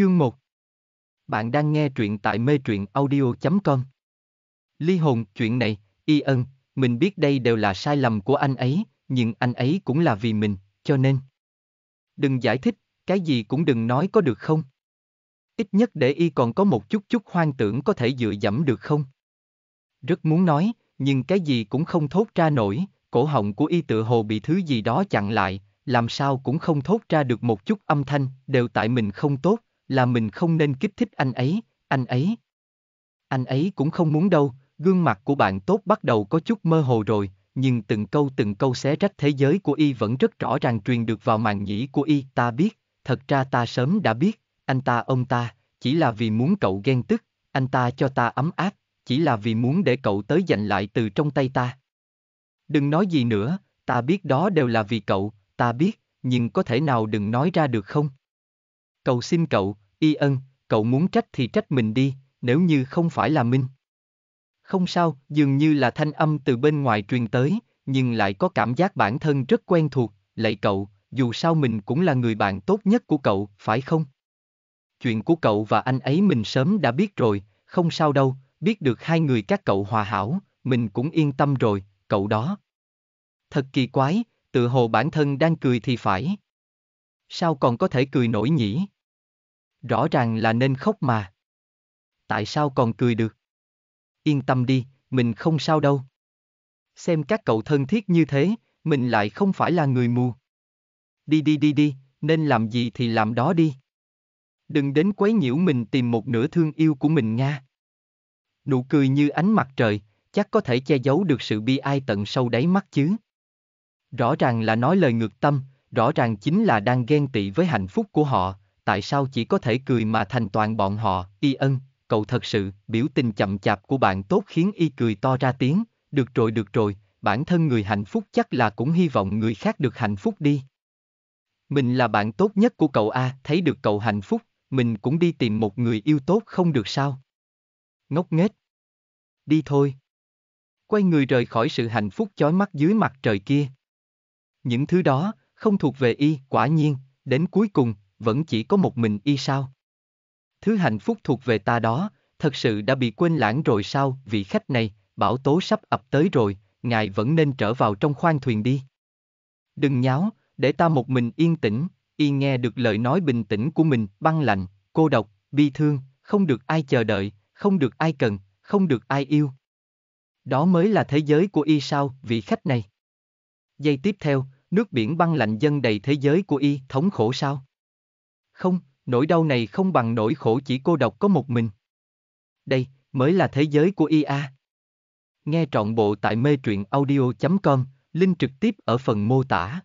Chương 1 Bạn đang nghe truyện tại mê truyện audio.com Ly hồn, chuyện này, y ân, mình biết đây đều là sai lầm của anh ấy, nhưng anh ấy cũng là vì mình, cho nên Đừng giải thích, cái gì cũng đừng nói có được không? Ít nhất để y còn có một chút chút hoang tưởng có thể dựa dẫm được không? Rất muốn nói, nhưng cái gì cũng không thốt ra nổi, cổ họng của y tự hồ bị thứ gì đó chặn lại, làm sao cũng không thốt ra được một chút âm thanh, đều tại mình không tốt, là mình không nên kích thích anh ấy, anh ấy. Anh ấy cũng không muốn đâu, gương mặt của bạn tốt bắt đầu có chút mơ hồ rồi, nhưng từng câu từng câu xé rách thế giới của y vẫn rất rõ ràng truyền được vào màn nhĩ của y. Ta biết, thật ra ta sớm đã biết, anh ta ông ta, chỉ là vì muốn cậu ghen tức, anh ta cho ta ấm áp, chỉ là vì muốn để cậu tới giành lại từ trong tay ta. Đừng nói gì nữa, ta biết đó đều là vì cậu, ta biết, nhưng có thể nào đừng nói ra được không? Cầu xin cậu, y ân, cậu muốn trách thì trách mình đi, nếu như không phải là Minh. Không sao, dường như là thanh âm từ bên ngoài truyền tới, nhưng lại có cảm giác bản thân rất quen thuộc, lạy cậu, dù sao mình cũng là người bạn tốt nhất của cậu, phải không? Chuyện của cậu và anh ấy mình sớm đã biết rồi, không sao đâu, biết được hai người các cậu hòa hảo, mình cũng yên tâm rồi, cậu đó. Thật kỳ quái, tự hồ bản thân đang cười thì phải. Sao còn có thể cười nổi nhỉ? Rõ ràng là nên khóc mà. Tại sao còn cười được? Yên tâm đi, mình không sao đâu. Xem các cậu thân thiết như thế, mình lại không phải là người mù. Đi đi đi đi, nên làm gì thì làm đó đi. Đừng đến quấy nhiễu mình tìm một nửa thương yêu của mình nha. Nụ cười như ánh mặt trời, chắc có thể che giấu được sự bi ai tận sâu đáy mắt chứ. Rõ ràng là nói lời ngược tâm, rõ ràng chính là đang ghen tị với hạnh phúc của họ, tại sao chỉ có thể cười mà thành toàn bọn họ, y ân, cậu thật sự, biểu tình chậm chạp của bạn tốt khiến y cười to ra tiếng, được rồi được rồi, bản thân người hạnh phúc chắc là cũng hy vọng người khác được hạnh phúc đi. Mình là bạn tốt nhất của cậu A, thấy được cậu hạnh phúc, mình cũng đi tìm một người yêu tốt không được sao. Ngốc nghếch. Đi thôi. Quay người rời khỏi sự hạnh phúc chói mắt dưới mặt trời kia. Những thứ đó, không thuộc về y, quả nhiên, đến cuối cùng, vẫn chỉ có một mình y sao. Thứ hạnh phúc thuộc về ta đó, thật sự đã bị quên lãng rồi sao, vị khách này, bảo tố sắp ập tới rồi, ngài vẫn nên trở vào trong khoang thuyền đi. Đừng nháo, để ta một mình yên tĩnh, y nghe được lời nói bình tĩnh của mình, băng lạnh, cô độc, bi thương, không được ai chờ đợi, không được ai cần, không được ai yêu. Đó mới là thế giới của y sao, vị khách này. Giây tiếp theo, nước biển băng lạnh dân đầy thế giới của y thống khổ sao? Không, nỗi đau này không bằng nỗi khổ chỉ cô độc có một mình. Đây, mới là thế giới của y a. Nghe trọn bộ tại mê truyện audio.com, link trực tiếp ở phần mô tả.